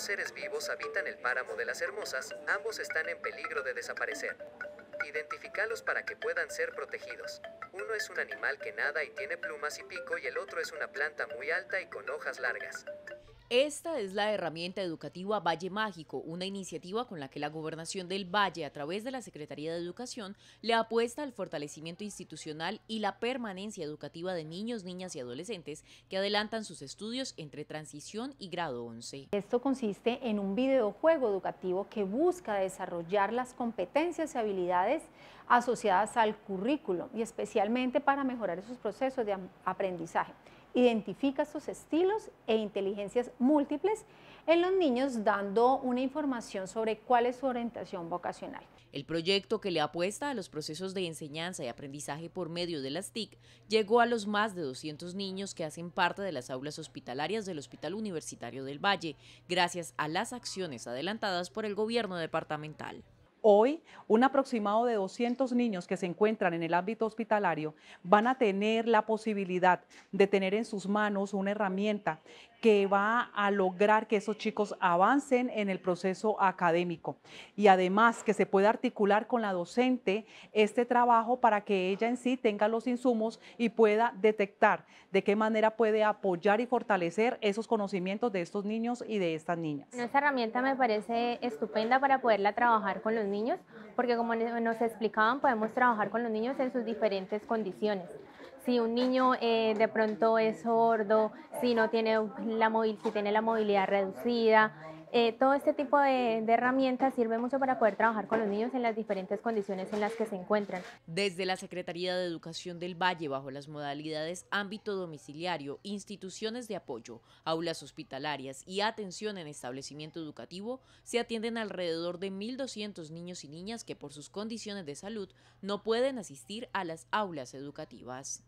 seres vivos habitan el páramo de las hermosas, ambos están en peligro de desaparecer. Identificalos para que puedan ser protegidos. Uno es un animal que nada y tiene plumas y pico y el otro es una planta muy alta y con hojas largas. Esta es la herramienta educativa Valle Mágico, una iniciativa con la que la Gobernación del Valle, a través de la Secretaría de Educación, le apuesta al fortalecimiento institucional y la permanencia educativa de niños, niñas y adolescentes que adelantan sus estudios entre transición y grado 11. Esto consiste en un videojuego educativo que busca desarrollar las competencias y habilidades asociadas al currículo y especialmente para mejorar esos procesos de aprendizaje identifica sus estilos e inteligencias múltiples en los niños dando una información sobre cuál es su orientación vocacional. El proyecto que le apuesta a los procesos de enseñanza y aprendizaje por medio de las TIC llegó a los más de 200 niños que hacen parte de las aulas hospitalarias del Hospital Universitario del Valle, gracias a las acciones adelantadas por el gobierno departamental. Hoy, un aproximado de 200 niños que se encuentran en el ámbito hospitalario van a tener la posibilidad de tener en sus manos una herramienta que va a lograr que esos chicos avancen en el proceso académico y además que se pueda articular con la docente este trabajo para que ella en sí tenga los insumos y pueda detectar de qué manera puede apoyar y fortalecer esos conocimientos de estos niños y de estas niñas. Esta herramienta me parece estupenda para poderla trabajar con los niños porque como nos explicaban, podemos trabajar con los niños en sus diferentes condiciones. Si un niño eh, de pronto es sordo, si no tiene la, si tiene la movilidad reducida, eh, todo este tipo de, de, herramientas sirve mucho para poder trabajar con los niños en las diferentes condiciones en las que se encuentran. Desde la Secretaría de Educación del Valle, bajo las modalidades ámbito domiciliario, instituciones de apoyo, aulas hospitalarias y atención en establecimiento educativo, se atienden alrededor de 1.200 niños y niñas que por sus condiciones de salud no pueden asistir a las aulas educativas.